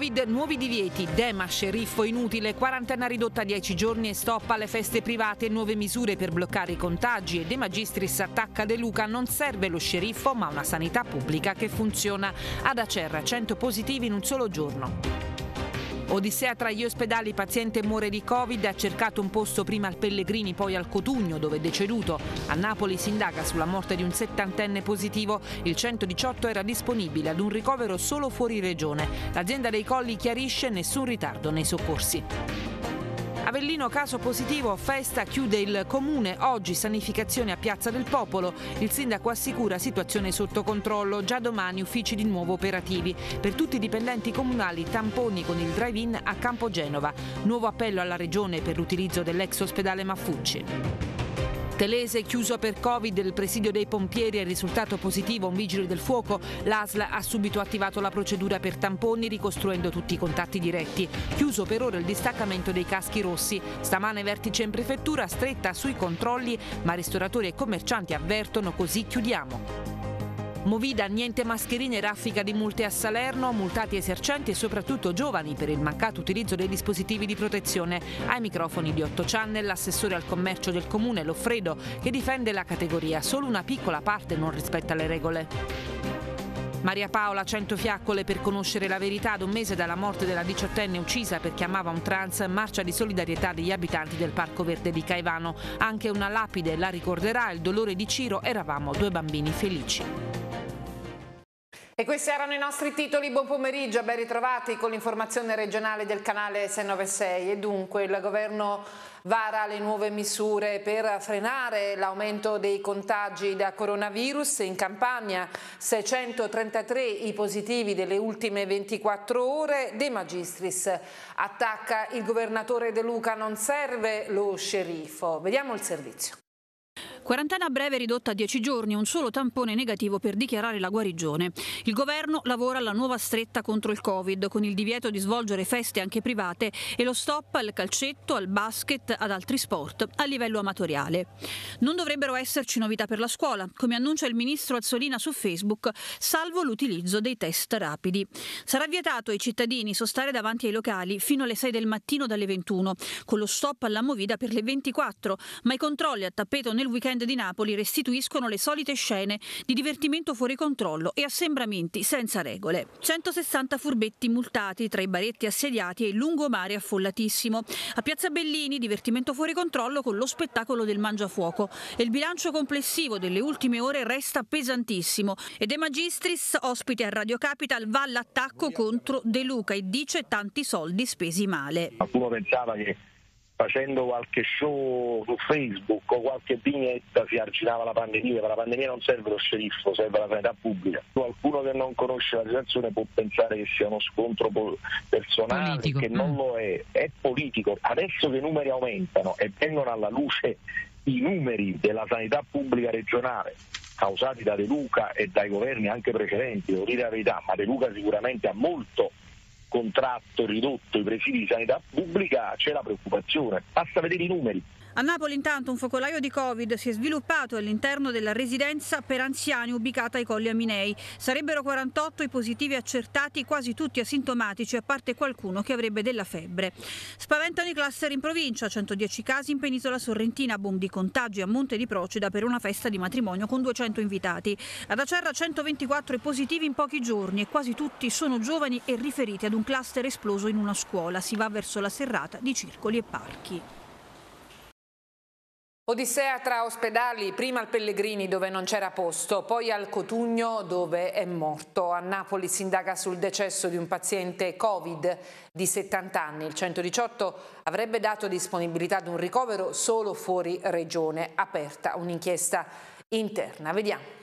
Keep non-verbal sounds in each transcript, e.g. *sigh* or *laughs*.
Covid, nuovi divieti, Dema, sceriffo inutile, quarantena ridotta a 10 giorni e stop alle feste private, nuove misure per bloccare i contagi e De Magistris attacca De Luca, non serve lo sceriffo ma una sanità pubblica che funziona. Ad Acerra 100 positivi in un solo giorno. Odissea tra gli ospedali, paziente muore di Covid, ha cercato un posto prima al Pellegrini, poi al Cotugno, dove è deceduto. A Napoli si indaga sulla morte di un settantenne positivo. Il 118 era disponibile ad un ricovero solo fuori regione. L'azienda dei Colli chiarisce nessun ritardo nei soccorsi. Avellino caso positivo, festa chiude il comune, oggi sanificazione a Piazza del Popolo. Il sindaco assicura situazione sotto controllo, già domani uffici di nuovo operativi. Per tutti i dipendenti comunali tamponi con il drive-in a Campo Genova. Nuovo appello alla regione per l'utilizzo dell'ex ospedale Maffucci. Telese chiuso per Covid, il presidio dei pompieri è risultato positivo un vigile del fuoco. L'ASL ha subito attivato la procedura per tamponi ricostruendo tutti i contatti diretti. Chiuso per ora il distaccamento dei caschi rossi. Stamane vertice in prefettura stretta sui controlli, ma ristoratori e commercianti avvertono così chiudiamo. Movida niente mascherine raffica di multe a Salerno, multati esercenti e soprattutto giovani per il mancato utilizzo dei dispositivi di protezione. Ai microfoni di 8 Channel l'assessore al commercio del comune Loffredo che difende la categoria. Solo una piccola parte non rispetta le regole. Maria Paola, 100 fiaccole per conoscere la verità ad un mese dalla morte della diciottenne uccisa perché amava un trans, marcia di solidarietà degli abitanti del Parco Verde di Caivano. Anche una lapide la ricorderà, il dolore di Ciro, eravamo due bambini felici. E questi erano i nostri titoli, buon pomeriggio, ben ritrovati con l'informazione regionale del canale 696 e dunque il governo vara le nuove misure per frenare l'aumento dei contagi da coronavirus in Campania, 633 i positivi delle ultime 24 ore, De Magistris attacca il governatore De Luca, non serve lo sceriffo, vediamo il servizio. Quarantena breve ridotta a 10 giorni, un solo tampone negativo per dichiarare la guarigione. Il governo lavora alla nuova stretta contro il Covid, con il divieto di svolgere feste anche private e lo stop al calcetto, al basket, ad altri sport a livello amatoriale. Non dovrebbero esserci novità per la scuola, come annuncia il ministro Azzolina su Facebook, salvo l'utilizzo dei test rapidi. Sarà vietato ai cittadini sostare davanti ai locali fino alle 6 del mattino dalle 21, con lo stop alla movida per le 24, ma i controlli a tappeto nel nel weekend di Napoli restituiscono le solite scene di divertimento fuori controllo e assembramenti senza regole. 160 furbetti multati tra i baretti assediati e il lungomare affollatissimo. A Piazza Bellini divertimento fuori controllo con lo spettacolo del mangiafuoco e il bilancio complessivo delle ultime ore resta pesantissimo. E De Magistris, ospite a Radio Capital, va all'attacco contro De Luca e dice tanti soldi spesi male. Qualcuno pensava che facendo qualche show su Facebook o qualche vignetta si arginava la pandemia, ma la pandemia non serve lo sceriffo, serve la sanità pubblica. Qualcuno che non conosce la situazione può pensare che sia uno scontro personale, politico. che non mm. lo è, è politico. Adesso che i numeri aumentano e vengono alla luce i numeri della sanità pubblica regionale, causati da De Luca e dai governi anche precedenti, devo dire la verità, ma De Luca sicuramente ha molto contratto ridotto i presidi di sanità pubblica c'è la preoccupazione. Basta vedere i numeri, a Napoli intanto un focolaio di Covid si è sviluppato all'interno della residenza per anziani ubicata ai Colli Aminei. Sarebbero 48 i positivi accertati, quasi tutti asintomatici, a parte qualcuno che avrebbe della febbre. Spaventano i cluster in provincia, 110 casi in penisola sorrentina, boom di contagi a Monte di Procida per una festa di matrimonio con 200 invitati. Ad Acerra 124 i positivi in pochi giorni e quasi tutti sono giovani e riferiti ad un cluster esploso in una scuola. Si va verso la serrata di circoli e parchi. Odissea tra ospedali, prima al Pellegrini dove non c'era posto, poi al Cotugno dove è morto. A Napoli si indaga sul decesso di un paziente Covid di 70 anni. Il 118 avrebbe dato disponibilità ad un ricovero solo fuori regione, aperta un'inchiesta interna. Vediamo.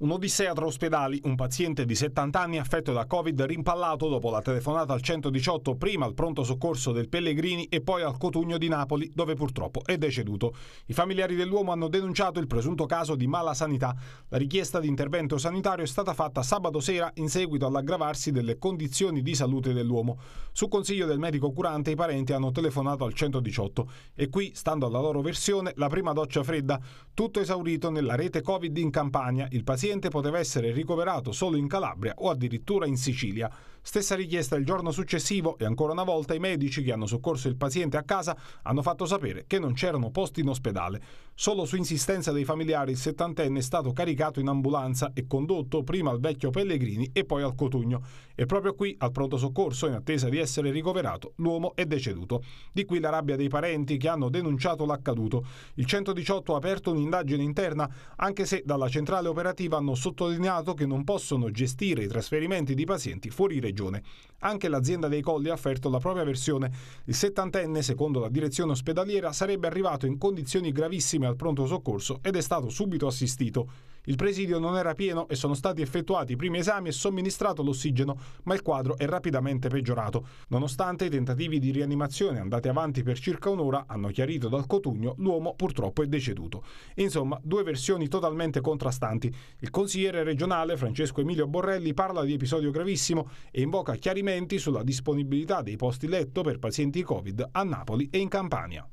Un'odissea tra ospedali, un paziente di 70 anni affetto da Covid rimpallato dopo la telefonata al 118 prima al pronto soccorso del Pellegrini e poi al Cotugno di Napoli dove purtroppo è deceduto. I familiari dell'uomo hanno denunciato il presunto caso di mala sanità. La richiesta di intervento sanitario è stata fatta sabato sera in seguito all'aggravarsi delle condizioni di salute dell'uomo. Su consiglio del medico curante i parenti hanno telefonato al 118 e qui, stando alla loro versione, la prima doccia fredda, tutto esaurito nella rete Covid in Campania. Il paziente paziente poteva essere ricoverato solo in Calabria o addirittura in Sicilia, Stessa richiesta il giorno successivo e ancora una volta i medici che hanno soccorso il paziente a casa hanno fatto sapere che non c'erano posti in ospedale. Solo su insistenza dei familiari il settantenne è stato caricato in ambulanza e condotto prima al vecchio Pellegrini e poi al Cotugno. E proprio qui, al pronto soccorso, in attesa di essere ricoverato, l'uomo è deceduto. Di qui la rabbia dei parenti che hanno denunciato l'accaduto. Il 118 ha aperto un'indagine interna, anche se dalla centrale operativa hanno sottolineato che non possono gestire i trasferimenti di pazienti fuori regione regione. Anche l'azienda dei Colli ha offerto la propria versione. Il settantenne, secondo la direzione ospedaliera, sarebbe arrivato in condizioni gravissime al pronto soccorso ed è stato subito assistito. Il presidio non era pieno e sono stati effettuati i primi esami e somministrato l'ossigeno, ma il quadro è rapidamente peggiorato. Nonostante i tentativi di rianimazione andati avanti per circa un'ora, hanno chiarito dal Cotugno, l'uomo purtroppo è deceduto. Insomma, due versioni totalmente contrastanti. Il consigliere regionale Francesco Emilio Borrelli parla di episodio gravissimo e invoca chiarimenti chiarimenti sulla disponibilità dei posti letto per pazienti Covid a Napoli e in Campania.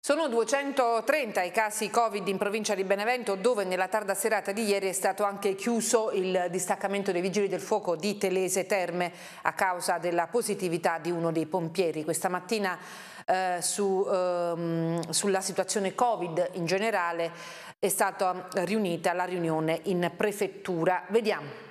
Sono 230 i casi Covid in provincia di Benevento dove nella tarda serata di ieri è stato anche chiuso il distaccamento dei vigili del fuoco di Telese Terme a causa della positività di uno dei pompieri. Questa mattina eh, su, eh, sulla situazione Covid in generale è stata riunita la riunione in prefettura. Vediamo.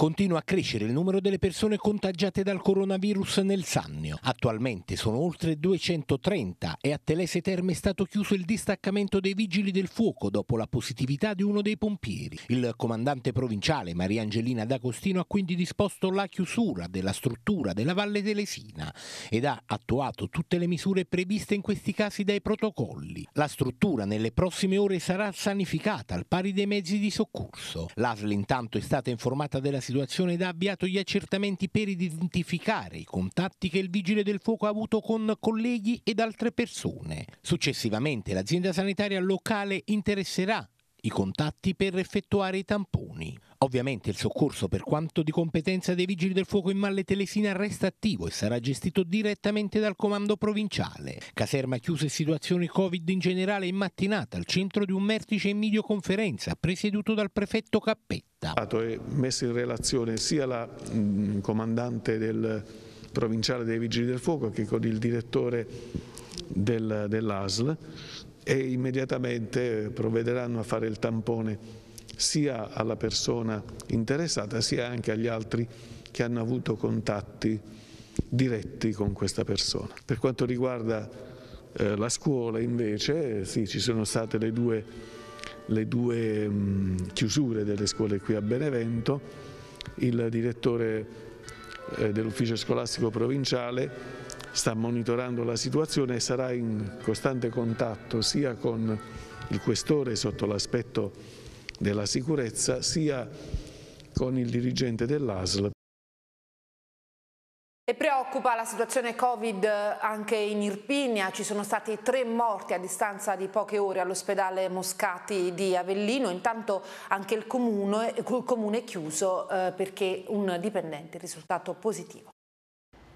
Continua a crescere il numero delle persone contagiate dal coronavirus nel Sannio. Attualmente sono oltre 230 e a Telese Terme è stato chiuso il distaccamento dei vigili del fuoco dopo la positività di uno dei pompieri. Il comandante provinciale Maria Angelina D'Agostino ha quindi disposto la chiusura della struttura della Valle Telesina ed ha attuato tutte le misure previste in questi casi dai protocolli. La struttura nelle prossime ore sarà sanificata al pari dei mezzi di soccorso. L'ASL intanto è stata informata della situazione situazione dà avviato gli accertamenti per identificare i contatti che il vigile del fuoco ha avuto con colleghi ed altre persone. Successivamente l'azienda sanitaria locale interesserà i contatti per effettuare i tamponi. Ovviamente il soccorso per quanto di competenza dei vigili del fuoco in Valle Telesina resta attivo e sarà gestito direttamente dal comando provinciale. Caserma chiusa e situazioni Covid in generale in mattinata al centro di un vertice in videoconferenza presieduto dal prefetto Cappetta. È messa in relazione sia la mh, mm, comandante del provinciale dei vigili del fuoco che con il direttore del, dell'ASL e immediatamente provvederanno a fare il tampone sia alla persona interessata sia anche agli altri che hanno avuto contatti diretti con questa persona. Per quanto riguarda eh, la scuola invece, sì, ci sono state le due, le due mh, chiusure delle scuole qui a Benevento, il direttore eh, dell'ufficio scolastico provinciale sta monitorando la situazione e sarà in costante contatto sia con il questore sotto l'aspetto della sicurezza sia con il dirigente dell'ASL. E preoccupa la situazione Covid anche in Irpinia, ci sono stati tre morti a distanza di poche ore all'ospedale Moscati di Avellino, intanto anche il comune, il comune è chiuso eh, perché un dipendente è risultato positivo.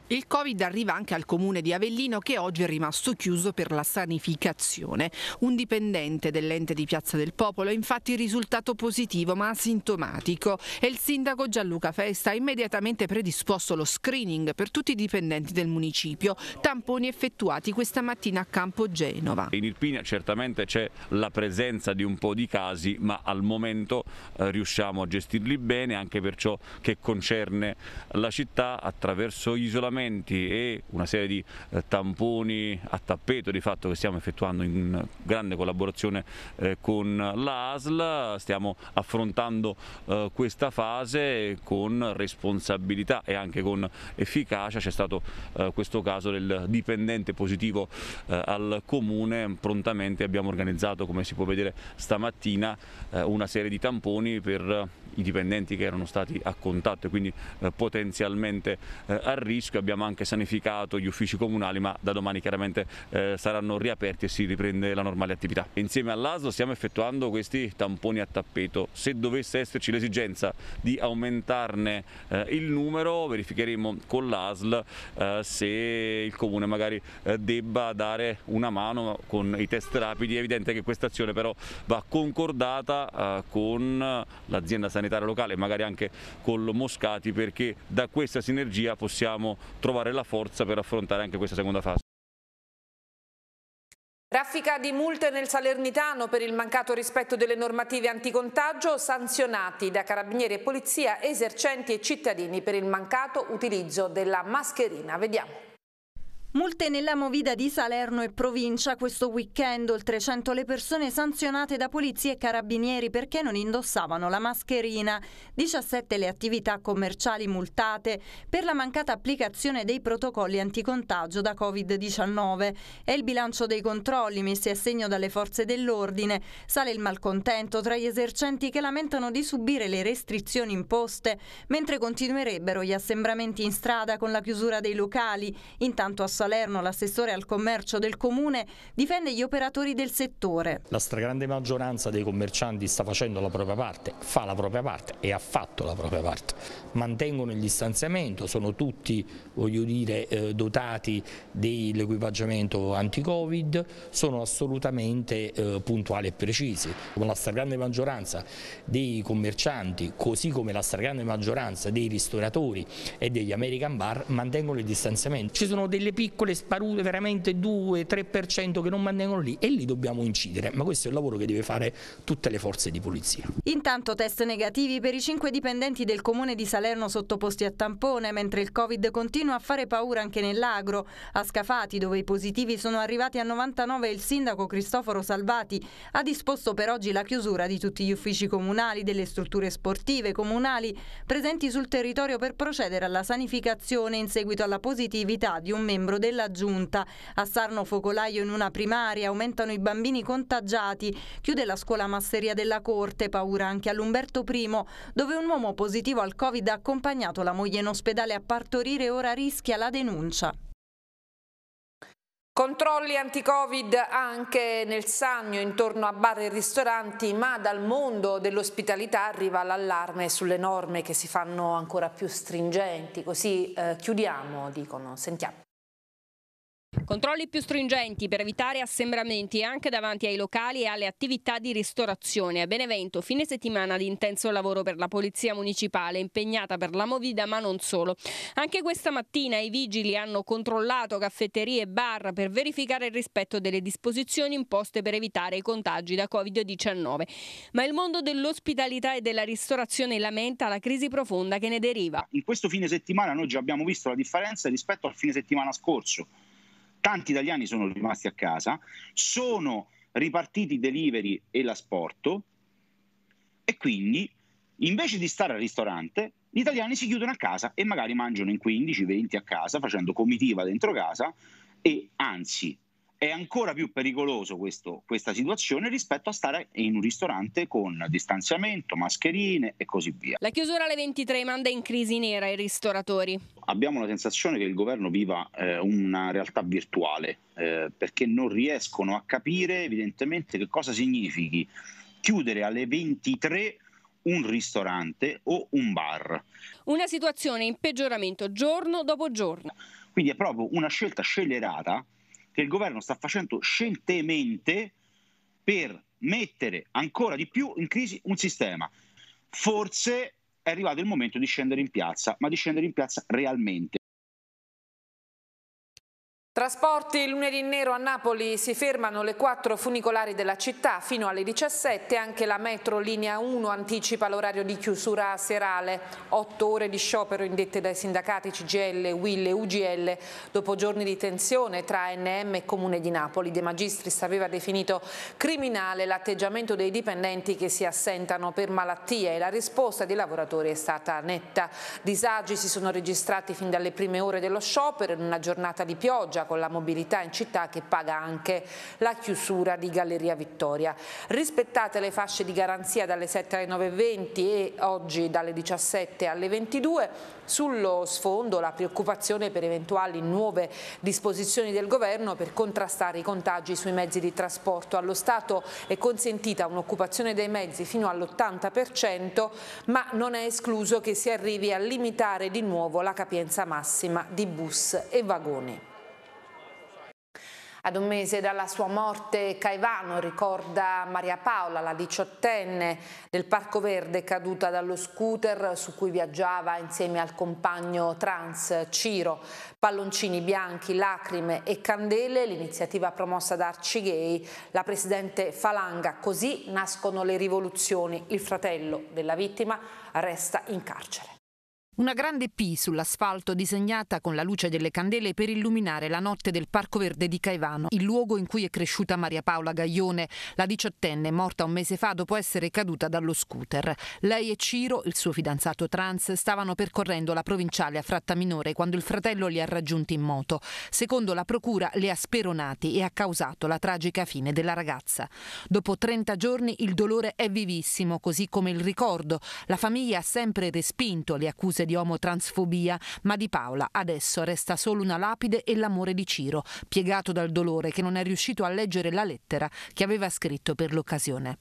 Il Covid arriva anche al comune di Avellino che oggi è rimasto chiuso per la sanificazione. Un dipendente dell'ente di Piazza del Popolo è infatti risultato positivo ma asintomatico e il sindaco Gianluca Festa ha immediatamente predisposto lo screening per tutti i dipendenti del municipio, tamponi effettuati questa mattina a Campo Genova. In Irpina certamente c'è la presenza di un po' di casi ma al momento eh, riusciamo a gestirli bene anche per ciò che concerne la città attraverso isolamenti isolamenti e una serie di eh, tamponi a tappeto di fatto che stiamo effettuando in grande collaborazione eh, con l'ASL, stiamo affrontando eh, questa fase con responsabilità e anche con efficacia, c'è stato eh, questo caso del dipendente positivo eh, al comune, prontamente abbiamo organizzato come si può vedere stamattina eh, una serie di tamponi per i dipendenti che erano stati a contatto e quindi potenzialmente a rischio abbiamo anche sanificato gli uffici comunali ma da domani chiaramente eh, saranno riaperti e si riprende la normale attività. Insieme all'ASO stiamo effettuando questi tamponi a tappeto, se dovesse esserci l'esigenza di aumentarne eh, il numero verificheremo con l'ASL eh, se il comune magari eh, debba dare una mano con i test rapidi, è evidente che questa azione però va concordata eh, con l'azienda sanitaria locale magari anche con Moscati perché da questa sinergia possiamo trovare la forza per affrontare anche questa seconda fase. Traffica di multe nel Salernitano per il mancato rispetto delle normative anticontagio sanzionati da carabinieri e polizia, esercenti e cittadini per il mancato utilizzo della mascherina. Vediamo. Multe nella movida di Salerno e provincia questo weekend, oltre 100 le persone sanzionate da polizie e carabinieri perché non indossavano la mascherina, 17 le attività commerciali multate per la mancata applicazione dei protocolli anticontagio da Covid-19. È il bilancio dei controlli messi a segno dalle forze dell'ordine. Sale il malcontento tra gli esercenti che lamentano di subire le restrizioni imposte, mentre continuerebbero gli assembramenti in strada con la chiusura dei locali. Intanto a Salerno, l'assessore al commercio del comune, difende gli operatori del settore. La stragrande maggioranza dei commercianti sta facendo la propria parte, fa la propria parte e ha fatto la propria parte. Mantengono il distanziamento, sono tutti dire, eh, dotati dell'equipaggiamento anti-Covid, sono assolutamente eh, puntuali e precisi. La stragrande maggioranza dei commercianti, così come la stragrande maggioranza dei ristoratori e degli American Bar, mantengono il distanziamento. Ci sono delle piccole piccole sparute veramente 2-3% che non mantengono lì e lì dobbiamo incidere, ma questo è il lavoro che deve fare tutte le forze di polizia. Intanto test negativi per i cinque dipendenti del comune di Salerno sottoposti a tampone, mentre il Covid continua a fare paura anche nell'agro. A Scafati, dove i positivi sono arrivati a 99, il sindaco Cristoforo Salvati ha disposto per oggi la chiusura di tutti gli uffici comunali, delle strutture sportive comunali presenti sul territorio per procedere alla sanificazione in seguito alla positività di un membro del della giunta. A Sarno focolaio in una primaria, aumentano i bambini contagiati, chiude la scuola masseria della corte, paura anche all'Umberto I, dove un uomo positivo al Covid ha accompagnato la moglie in ospedale a partorire e ora rischia la denuncia. Controlli anti-covid anche nel Sannio, intorno a bar e ristoranti, ma dal mondo dell'ospitalità arriva l'allarme sulle norme che si fanno ancora più stringenti. Così eh, chiudiamo, dicono. Sentiamo. Controlli più stringenti per evitare assembramenti anche davanti ai locali e alle attività di ristorazione. A Benevento, fine settimana di intenso lavoro per la Polizia Municipale, impegnata per la Movida ma non solo. Anche questa mattina i vigili hanno controllato caffetterie e bar per verificare il rispetto delle disposizioni imposte per evitare i contagi da Covid-19. Ma il mondo dell'ospitalità e della ristorazione lamenta la crisi profonda che ne deriva. In questo fine settimana noi già abbiamo visto la differenza rispetto al fine settimana scorso tanti italiani sono rimasti a casa, sono ripartiti i delivery e l'asporto e quindi invece di stare al ristorante gli italiani si chiudono a casa e magari mangiano in 15-20 a casa facendo comitiva dentro casa e anzi è ancora più pericoloso questo, questa situazione rispetto a stare in un ristorante con distanziamento, mascherine e così via. La chiusura alle 23 manda in crisi nera i ristoratori. Abbiamo la sensazione che il governo viva eh, una realtà virtuale eh, perché non riescono a capire evidentemente che cosa significhi chiudere alle 23 un ristorante o un bar. Una situazione in peggioramento giorno dopo giorno. Quindi è proprio una scelta scellerata che il governo sta facendo scientemente per mettere ancora di più in crisi un sistema. Forse è arrivato il momento di scendere in piazza, ma di scendere in piazza realmente. Trasporti lunedì nero a Napoli si fermano le quattro funicolari della città fino alle 17, anche la metro linea 1 anticipa l'orario di chiusura serale, 8 ore di sciopero indette dai sindacati CGL, Will e UGL dopo giorni di tensione tra NM e Comune di Napoli. De Magistris aveva definito criminale l'atteggiamento dei dipendenti che si assentano per malattia e la risposta dei lavoratori è stata netta. Disagi si sono registrati fin dalle prime ore dello sciopero in una giornata di pioggia con con la mobilità in città che paga anche la chiusura di Galleria Vittoria. Rispettate le fasce di garanzia dalle 7 alle 9.20 e oggi dalle 17 alle 22. Sullo sfondo la preoccupazione per eventuali nuove disposizioni del governo per contrastare i contagi sui mezzi di trasporto. Allo Stato è consentita un'occupazione dei mezzi fino all'80%, ma non è escluso che si arrivi a limitare di nuovo la capienza massima di bus e vagoni. Ad un mese dalla sua morte Caivano ricorda Maria Paola, la diciottenne del Parco Verde caduta dallo scooter su cui viaggiava insieme al compagno trans Ciro. Palloncini bianchi, lacrime e candele, l'iniziativa promossa da Arcigay, la presidente Falanga. Così nascono le rivoluzioni. Il fratello della vittima resta in carcere. Una grande P sull'asfalto disegnata con la luce delle candele per illuminare la notte del Parco Verde di Caivano, il luogo in cui è cresciuta Maria Paola Gaglione, la diciottenne morta un mese fa dopo essere caduta dallo scooter. Lei e Ciro, il suo fidanzato trans, stavano percorrendo la provinciale a Fratta Minore quando il fratello li ha raggiunti in moto. Secondo la procura li ha speronati e ha causato la tragica fine della ragazza. Dopo 30 giorni il dolore è vivissimo, così come il ricordo. La famiglia ha sempre respinto le accuse accuse di omotransfobia, ma di Paola adesso resta solo una lapide e l'amore di Ciro, piegato dal dolore che non è riuscito a leggere la lettera che aveva scritto per l'occasione.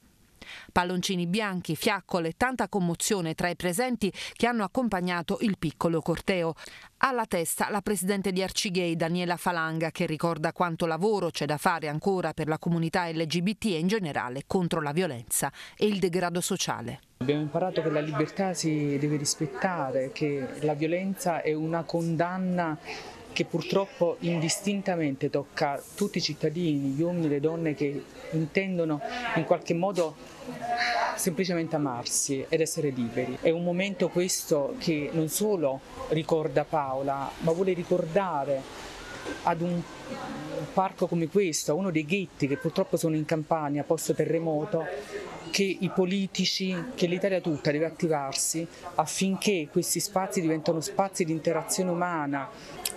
Palloncini bianchi, fiaccole, tanta commozione tra i presenti che hanno accompagnato il piccolo corteo. Alla testa la presidente di Arcigay, Daniela Falanga, che ricorda quanto lavoro c'è da fare ancora per la comunità LGBT e in generale contro la violenza e il degrado sociale. Abbiamo imparato che la libertà si deve rispettare, che la violenza è una condanna che purtroppo indistintamente tocca tutti i cittadini, gli uomini e le donne che intendono in qualche modo semplicemente amarsi ed essere liberi. È un momento questo che non solo ricorda Paola, ma vuole ricordare ad un parco come questo, uno dei ghetti che purtroppo sono in campagna post terremoto, che i politici, che l'Italia tutta deve attivarsi affinché questi spazi diventino spazi di interazione umana,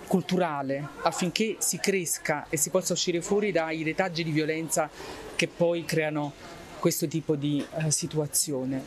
culturale, affinché si cresca e si possa uscire fuori dai retaggi di violenza che poi creano questo tipo di eh, situazione.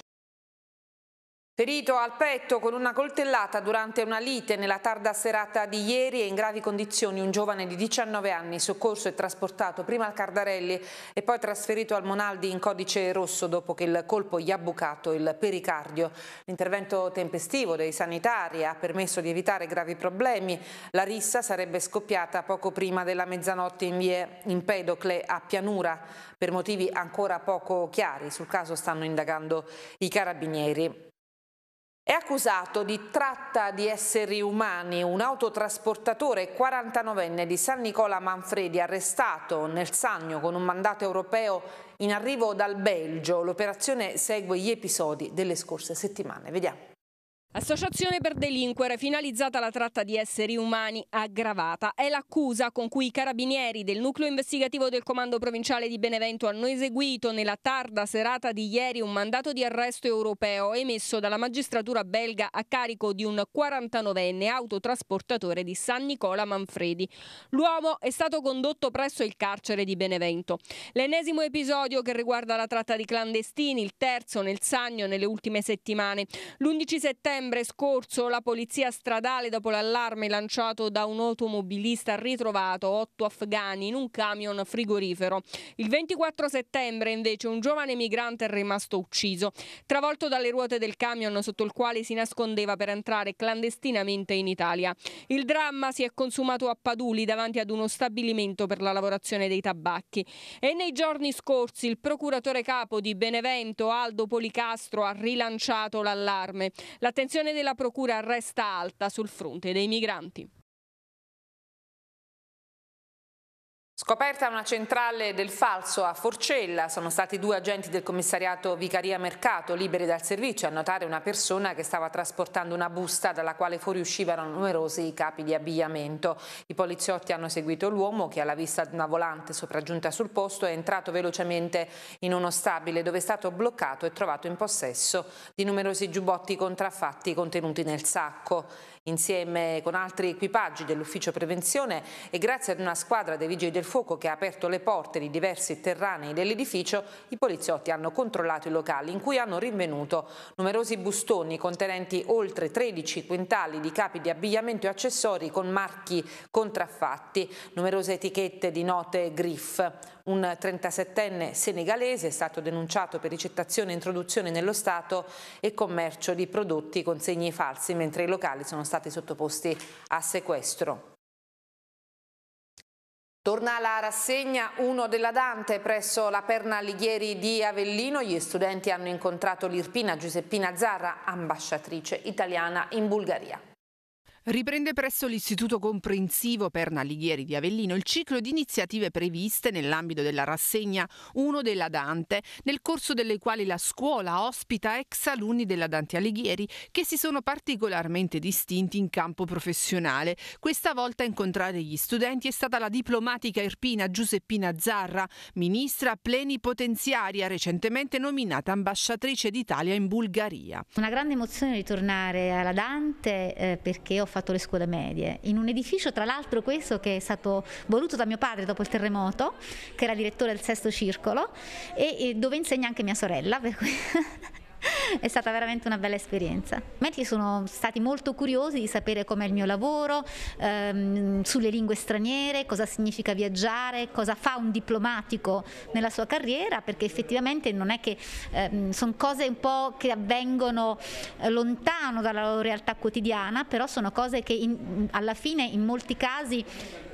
Ferito al petto con una coltellata durante una lite nella tarda serata di ieri e in gravi condizioni un giovane di 19 anni soccorso e trasportato prima al Cardarelli e poi trasferito al Monaldi in codice rosso dopo che il colpo gli ha bucato il pericardio. L'intervento tempestivo dei sanitari ha permesso di evitare gravi problemi. La rissa sarebbe scoppiata poco prima della mezzanotte in via Impedocle a Pianura per motivi ancora poco chiari. Sul caso stanno indagando i carabinieri. È accusato di tratta di esseri umani un autotrasportatore 49enne di San Nicola Manfredi arrestato nel Sannio con un mandato europeo in arrivo dal Belgio. L'operazione segue gli episodi delle scorse settimane. Vediamo. Associazione per delinquere finalizzata alla tratta di esseri umani aggravata è l'accusa con cui i carabinieri del nucleo investigativo del comando provinciale di Benevento hanno eseguito nella tarda serata di ieri un mandato di arresto europeo emesso dalla magistratura belga a carico di un 49enne autotrasportatore di San Nicola Manfredi. L'uomo è stato condotto presso il carcere di Benevento. L'ennesimo episodio che riguarda la tratta di clandestini, il terzo nel Sannio nelle ultime settimane. L'11 settembre novembre scorso la polizia stradale, dopo l'allarme lanciato da un automobilista, ha ritrovato otto afghani in un camion frigorifero. Il 24 settembre invece un giovane migrante è rimasto ucciso, travolto dalle ruote del camion sotto il quale si nascondeva per entrare clandestinamente in Italia. Il dramma si è consumato a Paduli davanti ad uno stabilimento per la lavorazione dei tabacchi e nei giorni scorsi il procuratore capo di Benevento Aldo Policastro ha rilanciato l'allarme. L'attenzione posizione della Procura resta alta sul fronte dei migranti. Scoperta una centrale del falso a Forcella, sono stati due agenti del commissariato Vicaria Mercato liberi dal servizio a notare una persona che stava trasportando una busta dalla quale fuoriuscivano numerosi capi di abbigliamento. I poliziotti hanno seguito l'uomo che alla vista di una volante sopraggiunta sul posto è entrato velocemente in uno stabile dove è stato bloccato e trovato in possesso di numerosi giubbotti contraffatti contenuti nel sacco insieme con altri equipaggi dell'ufficio prevenzione e grazie ad una squadra dei vigili del fuoco che ha aperto le porte di diversi terranei dell'edificio, i poliziotti hanno controllato i locali in cui hanno rinvenuto numerosi bustoni contenenti oltre 13 quintali di capi di abbigliamento e accessori con marchi contraffatti, numerose etichette di note griff. Un 37enne senegalese è stato denunciato per ricettazione, e introduzione nello Stato e commercio di prodotti con segni falsi, mentre i locali sono stati sottoposti a sequestro. Torna la rassegna 1 della Dante presso la Perna Alighieri di Avellino. Gli studenti hanno incontrato l'Irpina Giuseppina Zarra, ambasciatrice italiana in Bulgaria. Riprende presso l'Istituto Comprensivo per Nalighieri di Avellino il ciclo di iniziative previste nell'ambito della rassegna 1 della Dante, nel corso delle quali la scuola ospita ex alunni della Dante Alighieri che si sono particolarmente distinti in campo professionale. Questa volta a incontrare gli studenti è stata la diplomatica irpina Giuseppina Zarra, ministra plenipotenziaria recentemente nominata ambasciatrice d'Italia in Bulgaria. Una grande emozione ritornare alla Dante eh, perché ho fatto fatto le scuole medie, in un edificio tra l'altro questo che è stato voluto da mio padre dopo il terremoto, che era direttore del sesto circolo e, e dove insegna anche mia sorella. Per cui *laughs* è stata veramente una bella esperienza. I menti sono stati molto curiosi di sapere com'è il mio lavoro, ehm, sulle lingue straniere, cosa significa viaggiare, cosa fa un diplomatico nella sua carriera, perché effettivamente non è che ehm, sono cose un po' che avvengono eh, lontano dalla loro realtà quotidiana, però sono cose che in, alla fine in molti casi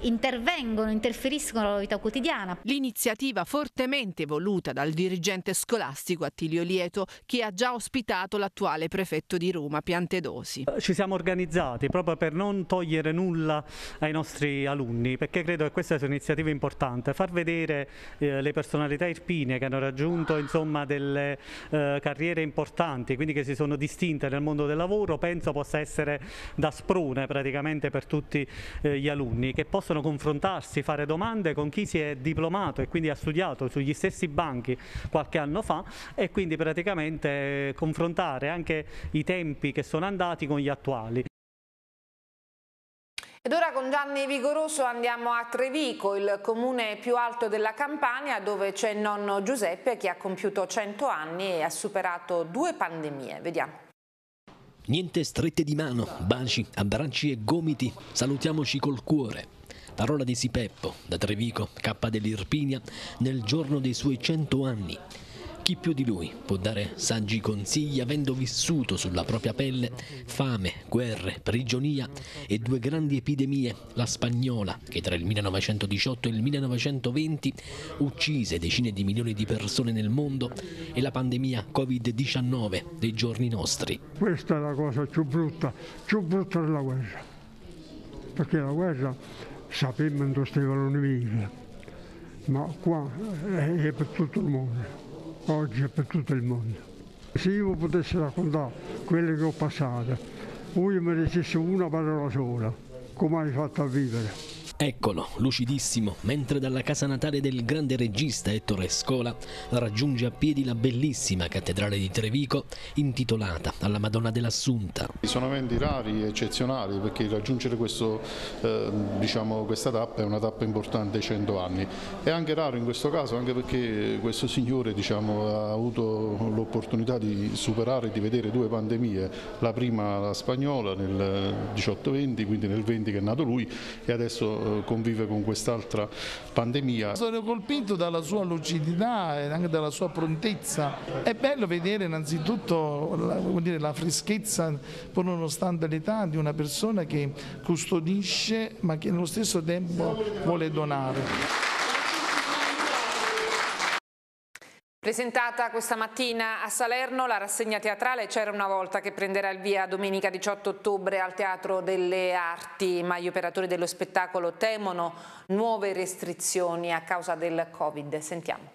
intervengono, interferiscono alla vita quotidiana. L'iniziativa fortemente voluta dal dirigente scolastico Attilio Lieto, che ha già osservato ospitato l'attuale prefetto di Roma Piantedosi. Eh, ci siamo organizzati proprio per non togliere nulla ai nostri alunni perché credo che questa sia un'iniziativa importante, far vedere eh, le personalità irpine che hanno raggiunto insomma, delle eh, carriere importanti, quindi che si sono distinte nel mondo del lavoro, penso possa essere da sprone praticamente per tutti eh, gli alunni che possono confrontarsi, fare domande con chi si è diplomato e quindi ha studiato sugli stessi banchi qualche anno fa e quindi praticamente confrontare anche i tempi che sono andati con gli attuali. Ed ora con Gianni Vigoroso andiamo a Trevico, il comune più alto della Campania, dove c'è il nonno Giuseppe che ha compiuto 100 anni e ha superato due pandemie. Vediamo. Niente strette di mano, baci, abbracci e gomiti, salutiamoci col cuore. Parola di Sipeppo, da Trevico, cappa dell'Irpinia, nel giorno dei suoi 100 anni chi più di lui può dare saggi consigli avendo vissuto sulla propria pelle fame, guerre, prigionia e due grandi epidemie, la spagnola che tra il 1918 e il 1920 uccise decine di milioni di persone nel mondo e la pandemia Covid-19 dei giorni nostri. Questa è la cosa più brutta, più brutta della guerra, perché la guerra sapevamo dove stavano i nemici, ma qua è per tutto il mondo oggi è per tutto il mondo. Se io potessi raccontare quelle che ho passato, voi mi dicesse una parola sola, come hai fatto a vivere. Eccolo, lucidissimo, mentre dalla casa natale del grande regista Ettore Scola raggiunge a piedi la bellissima cattedrale di Trevico intitolata alla Madonna dell'Assunta. Sono eventi rari, e eccezionali, perché raggiungere questo, eh, diciamo, questa tappa è una tappa importante ai 100 anni. È anche raro in questo caso, anche perché questo signore diciamo, ha avuto l'opportunità di superare e di vedere due pandemie, la prima la spagnola nel 18-20, quindi nel 20 che è nato lui e adesso eh, convive con quest'altra pandemia. Sono colpito dalla sua lucidità e anche dalla sua prontezza. È bello vedere innanzitutto la, dire, la freschezza, pur nonostante l'età, di una persona che custodisce ma che nello stesso tempo vuole donare. Presentata questa mattina a Salerno la rassegna teatrale C'era una volta che prenderà il via domenica 18 ottobre al Teatro delle Arti, ma gli operatori dello spettacolo temono nuove restrizioni a causa del Covid. Sentiamo.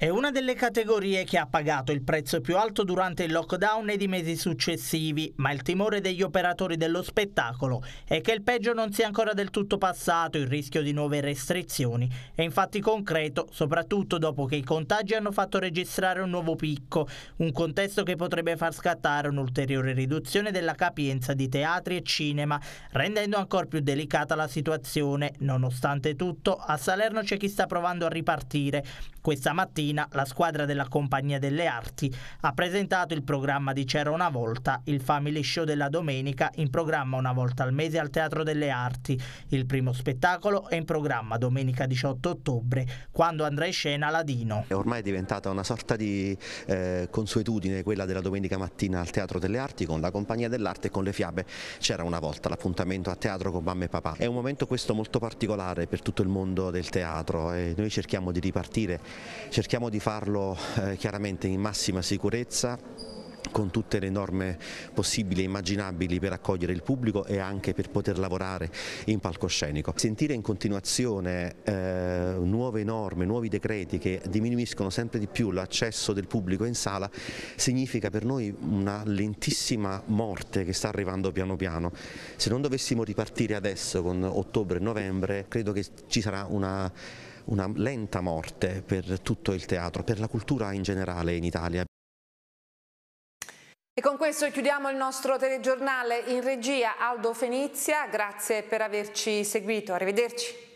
È una delle categorie che ha pagato il prezzo più alto durante il lockdown e i mesi successivi, ma il timore degli operatori dello spettacolo è che il peggio non sia ancora del tutto passato, il rischio di nuove restrizioni è infatti concreto, soprattutto dopo che i contagi hanno fatto registrare un nuovo picco, un contesto che potrebbe far scattare un'ulteriore riduzione della capienza di teatri e cinema, rendendo ancora più delicata la situazione. Nonostante tutto, a Salerno c'è chi sta provando a ripartire. Questa mattina Marina, la squadra della Compagnia delle Arti, ha presentato il programma di C'era una volta, il Family Show della domenica, in programma una volta al mese al Teatro delle Arti. Il primo spettacolo è in programma domenica 18 ottobre, quando andrà in scena Ladino. È ormai diventata una sorta di eh, consuetudine quella della domenica mattina al Teatro delle Arti con la Compagnia dell'Arte e con le fiabe. C'era una volta l'appuntamento a teatro con mamma e papà. È un momento questo molto particolare per tutto il mondo del teatro e noi cerchiamo di ripartire, cerchiamo Cerchiamo di farlo eh, chiaramente in massima sicurezza con tutte le norme possibili e immaginabili per accogliere il pubblico e anche per poter lavorare in palcoscenico. Sentire in continuazione eh, nuove norme, nuovi decreti che diminuiscono sempre di più l'accesso del pubblico in sala significa per noi una lentissima morte che sta arrivando piano piano. Se non dovessimo ripartire adesso con ottobre e novembre credo che ci sarà una una lenta morte per tutto il teatro, per la cultura in generale in Italia. E con questo chiudiamo il nostro telegiornale in regia Aldo Fenizia, grazie per averci seguito, arrivederci.